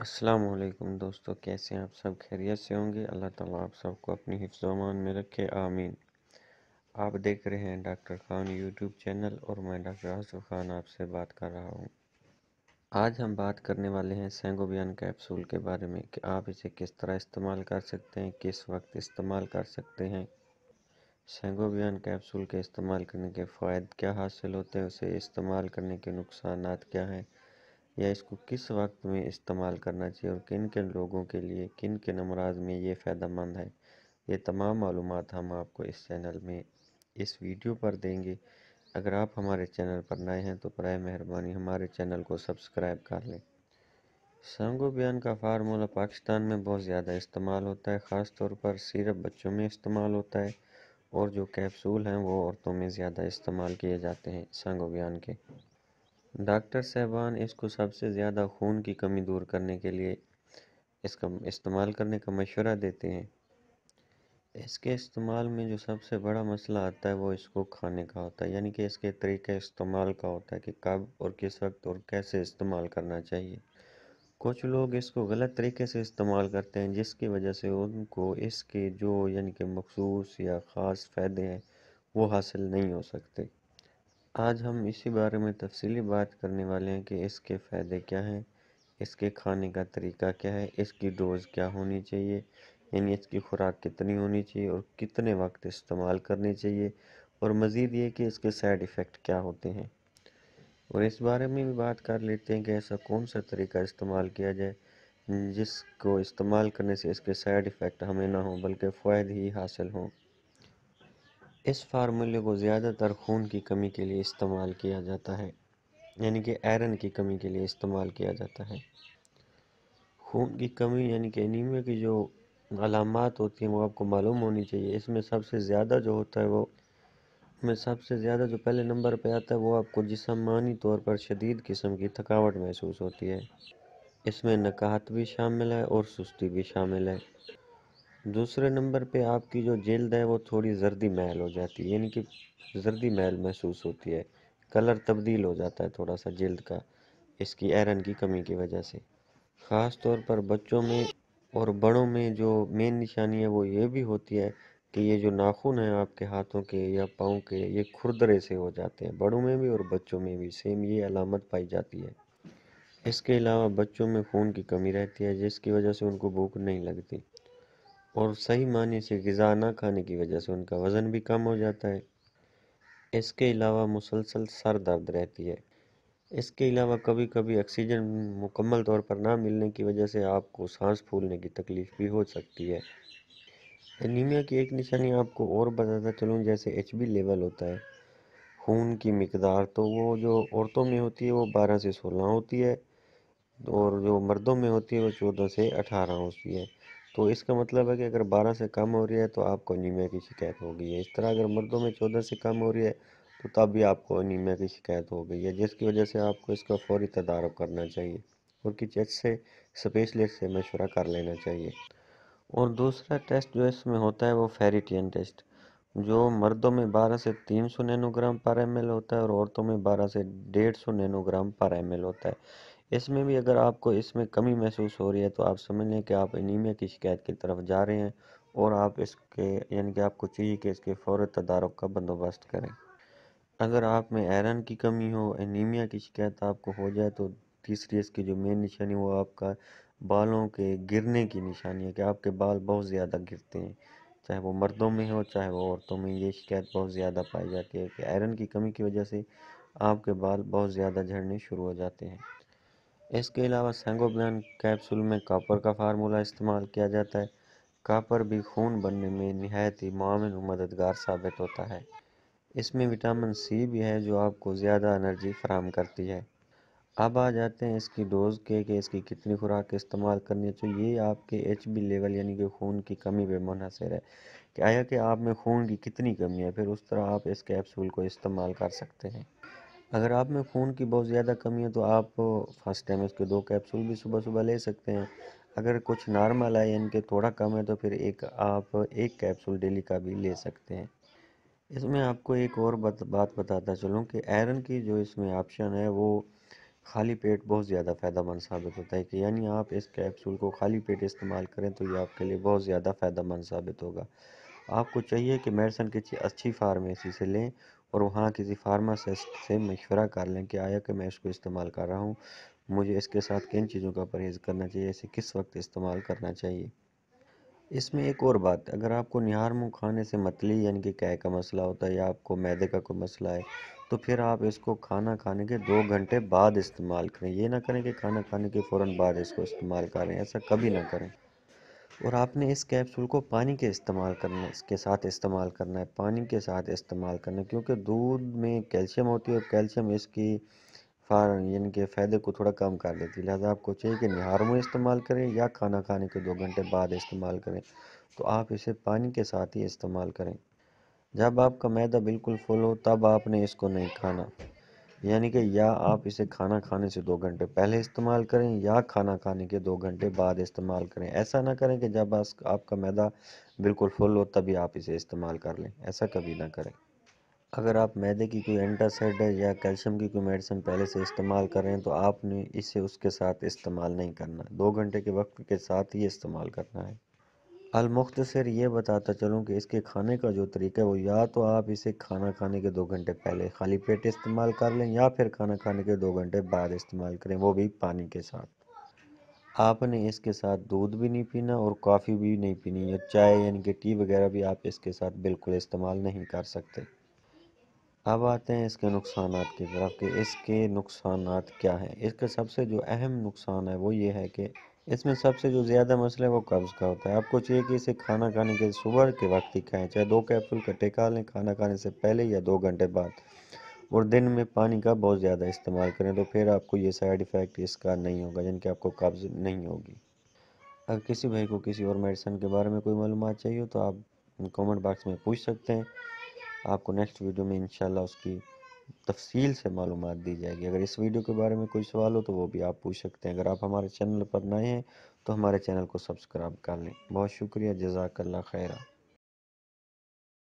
अस्सलाम वालेकुम दोस्तों कैसे हैं आप सब खैरियत से होंगे अल्लाह ताला आप सबको अपनी हिफ्जमान में रखे आमीन आप देख रहे हैं डॉक्टर खान यूट्यूब चैनल और मैं डॉक्टर आसफ खान आपसे बात कर रहा हूँ आज हम बात करने वाले हैं सेंगोबियान कैप्सूल के बारे में कि आप इसे किस तरह इस्तेमाल कर सकते हैं किस वक्त इस्तेमाल कर सकते हैं सेंगोबियान कैप्सूल के इस्तेमाल करने के फ़ायदे क्या हासिल होते हैं उसे इस्तेमाल करने के नुकसान क्या हैं या इसको किस वक्त में इस्तेमाल करना चाहिए और किन किन लोगों के लिए किन किन अमराज में ये फ़ायदा मंद है ये तमाम मालूम हम आपको इस चैनल में इस वीडियो पर देंगे अगर आप हमारे चैनल पर नए हैं तो बर मेहरबानी हमारे चैनल को सब्सक्राइब कर लें संगो बयान का फार्मूला पाकिस्तान में बहुत ज़्यादा इस्तेमाल होता है ख़ास तौर पर सिरप बच्चों में इस्तेमाल होता है और जो कैप्सूल हैं वो औरतों में ज़्यादा इस्तेमाल किए जाते हैं संगो बयान के डॉक्टर साहबान इसको सबसे ज़्यादा खून की कमी दूर करने के लिए इसका इस्तेमाल करने का मशवरा देते हैं इसके इस्तेमाल में जो सबसे बड़ा मसला आता है वो इसको खाने का होता है यानी कि इसके तरीके इस्तेमाल का होता है कि कब और किस वक्त और कैसे इस्तेमाल करना चाहिए कुछ लोग इसको गलत तरीके से इस्तेमाल करते हैं जिसकी वजह से उनको इसके जो यानी कि मखसूस या ख़ास फ़ायदे हैं वो हासिल नहीं हो सकते आज हम इसी बारे में तफसली बात करने वाले हैं कि इसके फ़ायदे क्या हैं इसके खाने का तरीका क्या है इसकी डोज़ क्या होनी चाहिए यानी इसकी खुराक कितनी होनी चाहिए और कितने वक्त इस्तेमाल करनी चाहिए और मज़ीद ये कि इसके साइड इफ़ेक्ट क्या होते हैं और इस बारे में भी बात कर लेते हैं कि ऐसा कौन सा तरीका इस्तेमाल किया जाए जिसको इस्तेमाल करने से इसके साइड इफ़ेक्ट हमें ना हो बल्कि फ़ायदे ही हासिल हों इस फार्मूले को ज़्यादातर खून की कमी के लिए इस्तेमाल किया जाता है यानी कि आयरन की कमी के लिए इस्तेमाल किया जाता है खून की कमी यानी कि एनीमिया की जो अलामत होती हैं वो आपको मालूम होनी चाहिए इसमें सबसे ज़्यादा जो होता है वो में सबसे ज़्यादा जो पहले नंबर पे आता है वो आपको जिसमानी तौर पर शदीद किस्म की थकावट महसूस होती है इसमें नकाहत भी शामिल है और सुस्ती भी शामिल है दूसरे नंबर पे आपकी जो जल्द है वो थोड़ी जर्दी मैल हो जाती है यानी कि जर्दी मैल महसूस होती है कलर तब्दील हो जाता है थोड़ा सा जल्द का इसकी आयरन की कमी की वजह से ख़ास तौर पर बच्चों में और बड़ों में जो मेन निशानी है वो ये भी होती है कि ये जो नाखून हैं आपके हाथों के या पाँव के ये खुरदरे से हो जाते हैं बड़ों में भी और बच्चों में भी सेम ये अलामत पाई जाती है इसके अलावा बच्चों में खून की कमी रहती है जिसकी वजह से उनको भूख नहीं लगती और सही माने से गज़ा ना खाने की वजह से उनका वज़न भी कम हो जाता है इसके अलावा मुसलसल सर दर्द रहती है इसके अलावा कभी कभी ऑक्सीजन मुकम्मल तौर पर ना मिलने की वजह से आपको सांस फूलने की तकलीफ़ भी हो सकती है एनीमिया की एक निशानी आपको और बताता चलूँ जैसे एच बी लेवल होता है खून की मकदार तो वो जो औरतों में होती है वो बारह से सोलह होती है और जो मर्दों में होती है वो चौदह से अठारह होती है तो इसका मतलब है कि अगर 12 से कम हो रही है तो आपको अनिमिया की शिकायत हो गई है इस तरह अगर मर्दों में 14 से कम हो रही है तो तब भी आपको अनिमिया की शिकायत हो गई है जिसकी वजह से आपको इसका फौरी तदारक करना चाहिए और किसी अच्छे स्पेशलिस्ट से मशवरा कर लेना चाहिए और दूसरा टेस्ट जो इसमें होता है वो फेरिटियन टेस्ट जो मर्दों में 12 से 300 नैनोग्राम पर एम होता है और औरतों में 12 से 150 नैनोग्राम पर एम होता है इसमें भी अगर आपको इसमें कमी महसूस हो रही है तो आप समझ लें कि आप एनीमिया की शिकायत की तरफ जा रहे हैं और आप इसके यानी कि आपको चाहिए कि इसके फ़ौर तदारक का बंदोबस्त करें अगर आप में आयरन की कमी हो एनीमिया की शिकायत आपको हो जाए तो तीसरी इसकी जो मेन निशानी वो आपका बालों के गिरने की निशानी है कि आपके बाल बहुत ज़्यादा गिरते हैं चाहे वो मर्दों में हो चाहे वो औरतों में ये शिकायत बहुत ज़्यादा पाई जाती है कि आयरन की कमी की वजह से आपके बाल बहुत ज़्यादा झड़ने शुरू हो जाते हैं इसके अलावा सेंगोब्लैन कैप्सूल में कापर का फार्मूला इस्तेमाल किया जाता है कापर भी खून बनने में नहायत ही मामिन मददगार साबित होता है इसमें विटामिन सी भी है जो आपको ज़्यादा एनर्जी फ्राहम करती है अब आ जाते हैं इसकी डोज़ के कि इसकी कितनी खुराक इस्तेमाल करनी चाहिए तो ये आपके एच बी लेवल यानी कि खून की कमी पर मुनसर है कि आया कि आप में खून की कितनी कमी है फिर उस तरह आप इस कैप्सूल को इस्तेमाल कर सकते हैं अगर आप में ख़ून की बहुत ज़्यादा कमी है तो आप फर्स्ट टाइम इसके दो कैप्सूल भी सुबह सुबह ले सकते हैं अगर कुछ नॉर्मल है यानी कि थोड़ा कम है तो फिर एक आप एक कैप्सूल डेली का भी ले सकते हैं इसमें आपको एक और बत, बात बताता चलूँ कि आयरन की जो इसमें ऑप्शन है वो खाली पेट बहुत ज़्यादा फ़ायदा साबित होता है कि यानी आप इस कैप्सूल को खाली पेट इस्तेमाल करें तो ये आपके लिए बहुत ज़्यादा फ़ायदा साबित होगा आपको चाहिए कि मेडिसन की अच्छी फार्मेसी से लें और वहाँ किसी फार्मासिस्ट से मशवरा कर लें कि आया कि मैं इसको इस्तेमाल कर रहा हूँ मुझे इसके साथ किन चीज़ों का परहेज़ करना चाहिए इसे किस वक्त इस्तेमाल करना चाहिए इसमें एक और बात अगर आपको निहार मुँह खाने से मतली यानी कि कै का मसला होता है या आपको मैदे का कोई मसला है तो फिर आप इसको खाना खाने के दो घंटे बाद इस्तेमाल करें ये ना करें कि खाना खाने के फ़ौर बाद इसको इस्तेमाल करें ऐसा कभी ना करें और आपने इस कैप्सूल को पानी के इस्तेमाल करना इसके साथ इस्तेमाल करना है पानी के साथ इस्तेमाल करना क्योंकि दूध में कैल्शियम होती है और कैल्शियम इसकी फार यानी कि फ़ायदे को थोड़ा कम कर देती है लिहाजा आपको चाहिए कि निहार में इस्तेमाल करें या खाना खाने के दो घंटे बाद इस्तेमाल करें तो आप इसे पानी के साथ ही इस्तेमाल करें जब आपका मैदा बिल्कुल फुल हो तब आपने इसको नहीं खाना यानी कि या आप इसे खाना खाने से दो घंटे पहले इस्तेमाल करें या खाना खाने के दो घंटे बाद इस्तेमाल करें ऐसा ना करें कि जब आपका मैदा बिल्कुल फुल हो तभी आप इसे इस्तेमाल कर लें ऐसा कभी ना करें अगर आप मैदे की कोई एंटासाइड है या कैल्शियम की कोई मेडिसिन पहले से इस्तेमाल कर रहे हैं तो आपने इसे उसके साथ इस्तेमाल नहीं करना दो घंटे के वक्त के साथ ही इस्तेमाल करना है अलमुख्तसर ये बताता चलूँ कि इसके खाने का जो तरीका है वो या तो आप इसे खाना खाने के दो घंटे पहले खाली पेट इस्तेमाल कर लें या फिर खाना खाने के दो घंटे बाद इस्तेमाल करें वो भी पानी के साथ आपने इसके साथ दूध भी नहीं पीना और कॉफ़ी भी नहीं पीनी या चाय यानी कि टी वगैरह भी आप इसके साथ बिल्कुल इस्तेमाल नहीं कर सकते अब आते हैं इसके नुकसान की तरफ कि इसके नुकसान क्या हैं इसका सबसे जो अहम नुकसान है वो ये है कि इसमें सबसे जो ज़्यादा मसला है वो कब्ज़ का होता है आपको चाहिए कि इसे खाना खाने के सुबह के वक्त ही खाएँ चाहे दो कैप्सूल का टेका लें खाना खाने से पहले या दो घंटे बाद और दिन में पानी का बहुत ज़्यादा इस्तेमाल करें तो फिर आपको ये साइड इफ़ेक्ट इसका नहीं होगा जिनके कि आपको कब्ज़ नहीं होगी अगर किसी भाई को किसी और मेडिसन के बारे में कोई मालूम चाहिए तो आप कमेंट बॉक्स में पूछ सकते हैं आपको नेक्स्ट वीडियो में इनशाला उसकी तफसील से मालूम दी जाएगी अगर इस वीडियो के बारे में कोई सवाल हो तो वो भी आप पूछ सकते हैं अगर आप हमारे चैनल पर नए हैं तो हमारे चैनल को सब्सक्राइब कर लें बहुत शुक्रिया जजाकल्ला खैरा